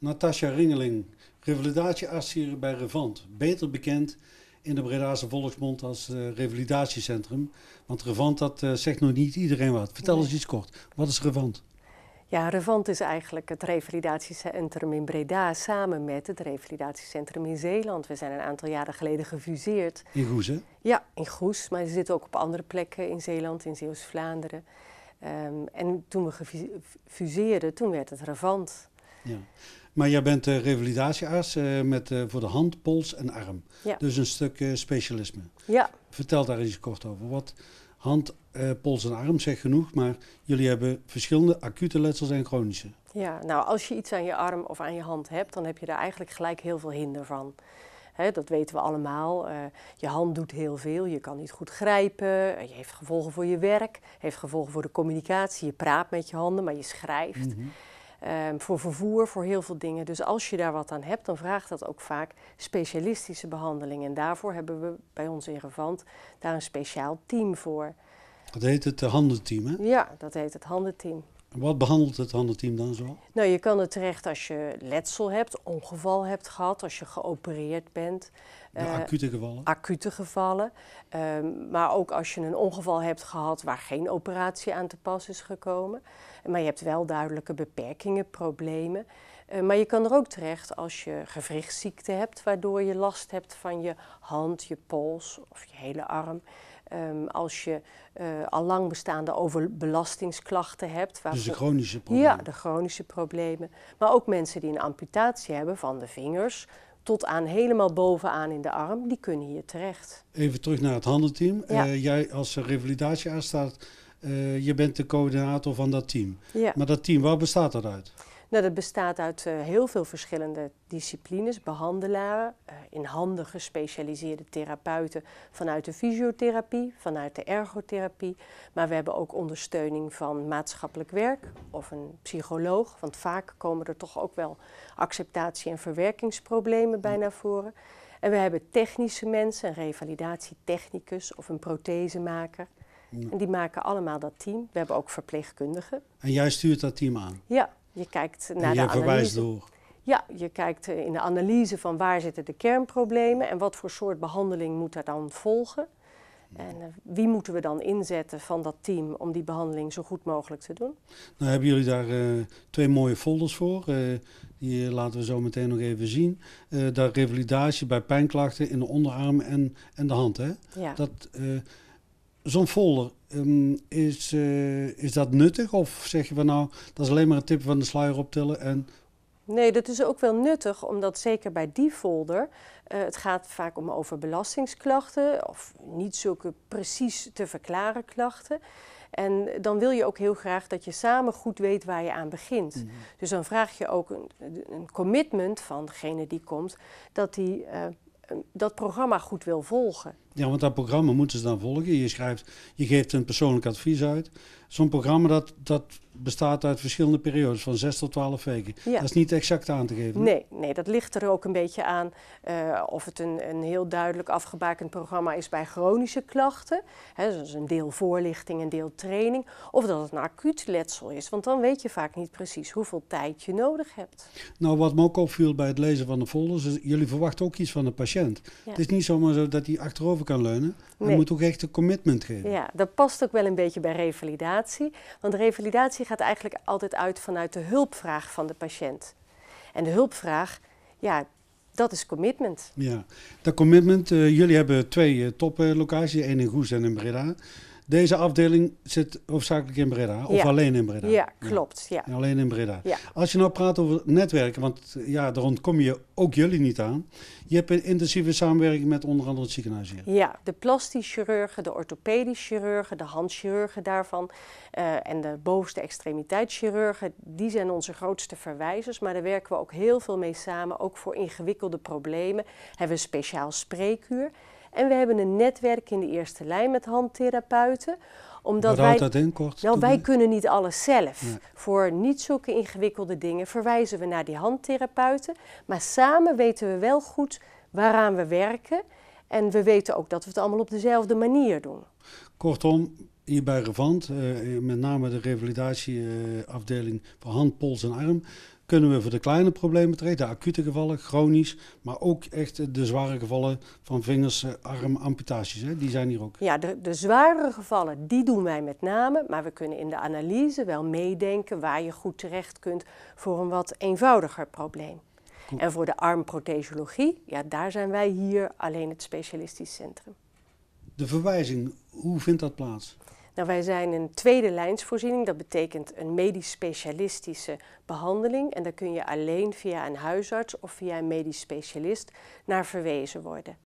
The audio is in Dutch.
Natasja Ringeling, revalidatiearts hier bij Revant. Beter bekend in de Bredaanse volksmond als eh, revalidatiecentrum. Want Revant, dat eh, zegt nog niet iedereen wat. Vertel eens iets kort. Wat is Revant? Ja, Revant is eigenlijk het revalidatiecentrum in Breda samen met het revalidatiecentrum in Zeeland. We zijn een aantal jaren geleden gefuseerd. In Goes, hè? Ja, in Goes, maar ze zitten ook op andere plekken in Zeeland, in Zeeuws-Vlaanderen. Ehm, en toen we gefuseerden, toen werd het Revant. Ja. Maar jij bent uh, revalidatiearts eh, met, eh, voor de hand, pols en arm. Dus een stuk specialisme. Ja. Vertel daar eens kort over. Wat hand, pols en arm zegt genoeg, maar jullie hebben verschillende acute letsels en chronische. Ja, nou als je iets aan je arm of aan je hand hebt, dan heb je daar eigenlijk gelijk heel veel hinder van. dat weten we allemaal. je hand doet heel veel, je kan niet goed grijpen, je heeft gevolgen voor je werk, heeft gevolgen voor de communicatie. Je praat met je handen, maar je schrijft. Mhm. Ehm, voor vervoer, voor heel veel dingen. Dus als je daar wat aan hebt, dan vraagt dat ook vaak specialistische behandeling. En daarvoor hebben we bij ons in Revant daar een speciaal team voor. Dat heet het eh, handenteam, hè? Ja, dat heet het handenteam. Wat behandelt het handelteam dan zo? Nou, je kan er terecht als je letsel hebt, ongeval hebt gehad, als je geopereerd bent. De eh, acute gevallen. Acute gevallen. Ehm, maar ook als je een ongeval hebt gehad waar geen operatie aan te pas is gekomen. Maar je hebt wel duidelijke beperkingen, problemen. Eh, maar je kan er ook terecht als je gewrichtziekte hebt, waardoor je last hebt van je hand, je pols of je hele arm. Ehm, als je uh, al lang bestaande overbelastingsklachten hebt. dus de chronische problemen. Ja, de chronische problemen. Maar ook mensen die een amputatie hebben van de vingers tot aan helemaal bovenaan in de arm, die kunnen hier terecht. Even terug naar het handelteam. Ja. Eh, jij als revalidatie staat, uh, eh, je bent de coördinator van dat team. Ja. Maar dat team, waar bestaat dat uit? Nou, dat bestaat uit eh, heel veel verschillende disciplines, behandelaren, uh, in handen gespecialiseerde therapeuten vanuit de fysiotherapie, vanuit de ergotherapie. Maar we hebben ook ondersteuning van maatschappelijk werk of een psycholoog, want vaak komen er toch ook wel acceptatie- en verwerkingsproblemen bij naar voren. En we hebben technische mensen, een revalidatietechnicus of een prothesemaker. En die maken allemaal dat team. We hebben ook verpleegkundigen. En jij stuurt dat team aan? Ja, je kijkt naar de analyse. door. Ja, je kijkt eh, in de analyse van waar zitten de kernproblemen en wat voor soort behandeling moet daar dan volgen. En eh, wie moeten we dan inzetten van dat team om die behandeling zo goed mogelijk te doen? Nou hebben jullie daar eh, twee mooie folders voor. die laten we zo meteen nog even zien. daar revalidatie bij pijnklachten in de onderarm en, en de hand. Hè? Ja zo'n folder, ehm, is, eh, is dat nuttig? Of zeg je van nou, dat is alleen maar een tip van de sluier optillen en... Nee, dat is ook wel nuttig, omdat zeker bij die folder, eh, het gaat vaak om over belastingsklachten of niet zulke precies te verklaren klachten. En dan wil je ook heel graag dat je samen goed weet waar je aan begint. Mhm. Dus dan vraag je ook een, een, commitment van degene die komt, dat die eh, dat programma goed wil volgen. Ja, want dat programma moeten ze dan volgen. Je, schrijft, je geeft een persoonlijk advies uit. Zo'n programma dat, dat bestaat uit verschillende periodes, van 6 tot twaalf weken. Ja. Dat is niet exact aan te geven. Nee, nee dat ligt er ook een beetje aan eh, of het een, een heel duidelijk afgebakend programma is bij chronische klachten. Hè, dus een deel voorlichting een deel training. Of dat het een acuut letsel is, want dan weet je vaak niet precies hoeveel tijd je nodig hebt. Nou, wat me ook opviel bij het lezen van de folders, jullie verwachten ook iets van de patiënt. Ja. Het is niet zomaar zo dat hij achterover kan leunen. Je moet ook echt een commitment geven. Ja, dat past ook wel een beetje bij revalidatie. Want revalidatie gaat eigenlijk altijd uit vanuit de hulpvraag van de patiënt. En de hulpvraag, ja, dat is commitment. Ja, dat commitment. Eh, jullie hebben twee uh, toplocaties, één in Goes en in Breda. Deze afdeling zit hoofdzakelijk in Breda, of alleen in Breda? Ja, klopt. Ja. Alleen in Breda. Als je nou praat over netwerken, want ja, daar ontkom je ook jullie niet aan. Je hebt een intensieve samenwerking met onder andere het ziekenhuis hier. Ja, de plastisch chirurgen, de orthopedisch chirurgen, de handchirurgen daarvan eh, en de bovenste extremiteitschirurgen, die zijn onze grootste verwijzers. Maar daar werken we ook heel veel mee samen, ook voor ingewikkelde problemen. Hebben we een speciaal spreekuur. En we hebben een netwerk in de eerste lijn met handtherapeuten. Omdat wij, kort? Nou, wij kunnen niet alles zelf. Voor niet zulke ingewikkelde dingen verwijzen we naar die handtherapeuten. Maar samen weten we wel goed waaraan we werken. En we weten ook dat we het allemaal op dezelfde manier doen. Kortom, hier bij Revant, eh, eh, met name de revalidatieafdeling uh, van hand, pols en arm, kunnen we voor de kleine problemen treden, de acute gevallen, chronisch, maar ook echt de zware gevallen van vingers, eh, arm, amputaties, hè? die zijn hier ook. Ja, de, de gevallen, die doen wij met name, maar we kunnen in de analyse wel meedenken waar je goed terecht kunt voor een wat eenvoudiger probleem. En voor de armprothesiologie, ja, daar zijn wij hier alleen het specialistisch centrum. De verwijzing, hoe vindt dat plaats? Nou, wij zijn een tweede lijnsvoorziening. Dat betekent een medisch specialistische behandeling. En daar kun je alleen via een huisarts of via een medisch specialist naar verwezen worden.